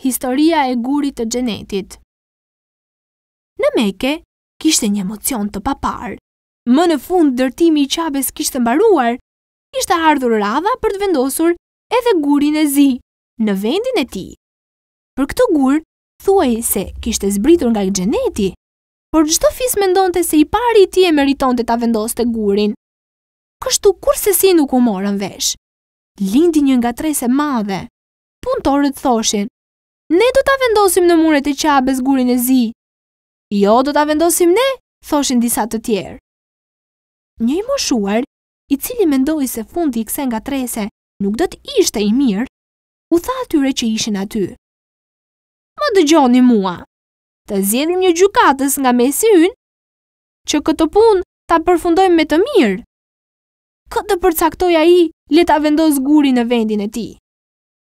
historia e gurit të gjenetit. Në meke, kishte një emocion të papar. Më në fund, dërtimi i qabes kishte mbaruar, kishte ardhur radha për të vendosur edhe gurin e zi në vendin e ti. Për këtë gur, thuaj se kishte zbritur nga i gjeneti, por gjithë të fis mendonte se i pari i ti e meriton të ta vendos të gurin. Kështu kur se si nuk u morën vesh. Lindi një nga trese madhe. Puntorët thoshin, Ne do të avendosim në muret e qabes gurin e zi. Jo, do të avendosim ne, thoshin disa të tjerë. Një i moshuar, i cili mendoj se fundi i kse nga trese nuk do të ishte i mirë, u tha atyre që ishin aty. Më dëgjoni mua, të zjedhim një gjukatës nga mesi ynë që këtë pun të përfundojmë me të mirë. Këtë përcaktoja i, le të avendos guri në vendin e ti.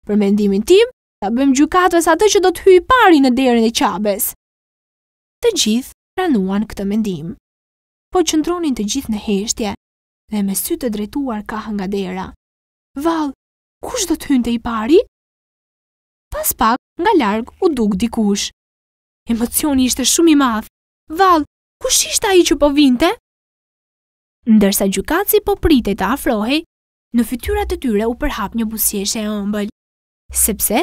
Për mendimin tim, ta bëjmë gjukatës atë që do të hyjë pari në derën e qabes. Të gjithë pranuan këtë mendim, po qëndronin të gjithë në heshtje dhe me sy të drejtuar ka nga dera. Val, kush do të hynë të i pari? Pas pak, nga larg u duk dikush. Emocioni ishte shumë i madh. Val, kush ishte ai që po vinte? Ndërsa gjukatësi po pritej të afrohej, në fytyrat e tyre u përhap një buzëqeshje e ëmbël, sepse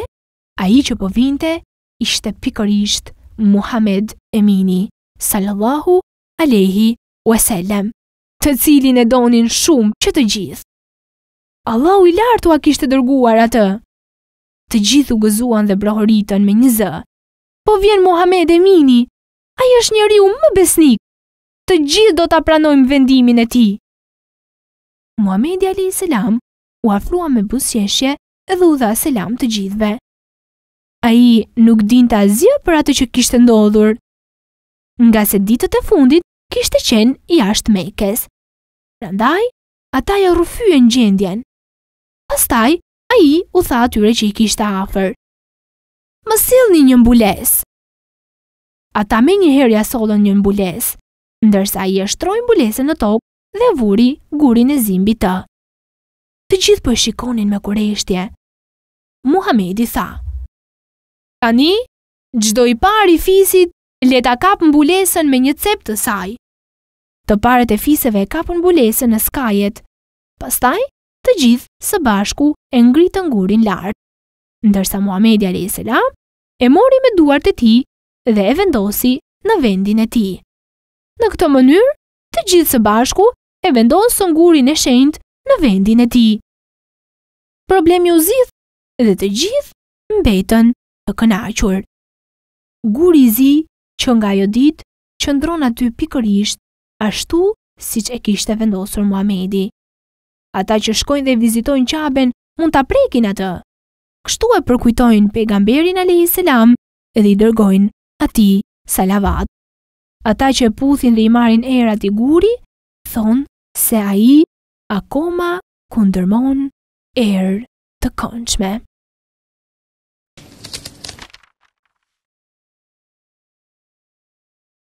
A i që po vinte, ishte pikërisht Muhammed Emini, sallallahu aleyhi wasallam, të cilin e donin shumë që të gjithë. Allahu i lartu a kishte dërguar atë. Të gjithu gëzuan dhe brohoritën me një zë. Po vjen Muhammed Emini, a i është njeri u më besnik. Të gjithë do të apranojmë vendimin e ti. Muhammed i aleyhi u afrua me busjeshje edhe u dha selam të gjithve. A i nuk din të azia për atë që kishtë ndodhur. Nga se ditët e fundit, kishtë qenë i ashtë mejkes. Prandaj, ata ja rufyën gjendjen. Pastaj, a i u tha atyre që i kishtë afer. Më silni një mbules. Ata me një herë ja solën një mbules, ndërsa i ështroj mbulesën në tokë dhe vuri gurin e zimbi të. Të gjithë për po shikonin me kureshtje. Muhamedi tha. Tani, gjdo i par i fisit, leta kap mbulesën me një cep të saj. Të paret e fiseve kap mbulesën e skajet, pastaj të gjithë së bashku e ngritë ngurin lartë. Ndërsa Muhamedi a.s. e mori me duart e ti dhe e vendosi në vendin e ti. Në këtë mënyrë, të gjithë së bashku e së ngurin e shendë në vendin e ti. Problemi u zithë dhe të gjithë mbetën të kënaqur. Guri i zi që nga ajo ditë qëndron aty pikërisht ashtu siç e kishte vendosur Muhamedi. Ata që shkojnë dhe vizitojnë Qaben mund ta prekin atë. Kështu e përkujtojnë pejgamberin alayhis salam dhe i dërgojnë atij salavat. Ata që e puthin dhe i marrin erat i guri thonë se ai akoma kundërmon erë të konçme.